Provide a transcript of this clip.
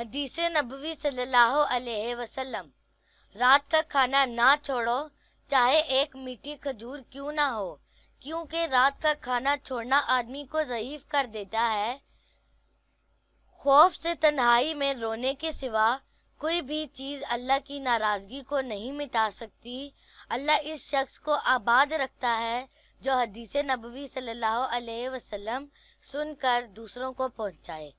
हदीस नबी सल्लल्लाहु वसल्लम रात का खाना ना छोड़ो चाहे एक मीठी खजूर क्यों ना हो क्योंकि रात का खाना छोड़ना आदमी को ज़यीफ कर देता है खौफ से तन्हाई में रोने के सिवा कोई भी चीज़ अल्लाह की नाराज़गी को नहीं मिटा सकती अल्लाह इस शख्स को आबाद रखता है जो हदीस नबी सल्लल्लाहु अलैहि वसल्लम सुनकर दूसरों को पहुंचाए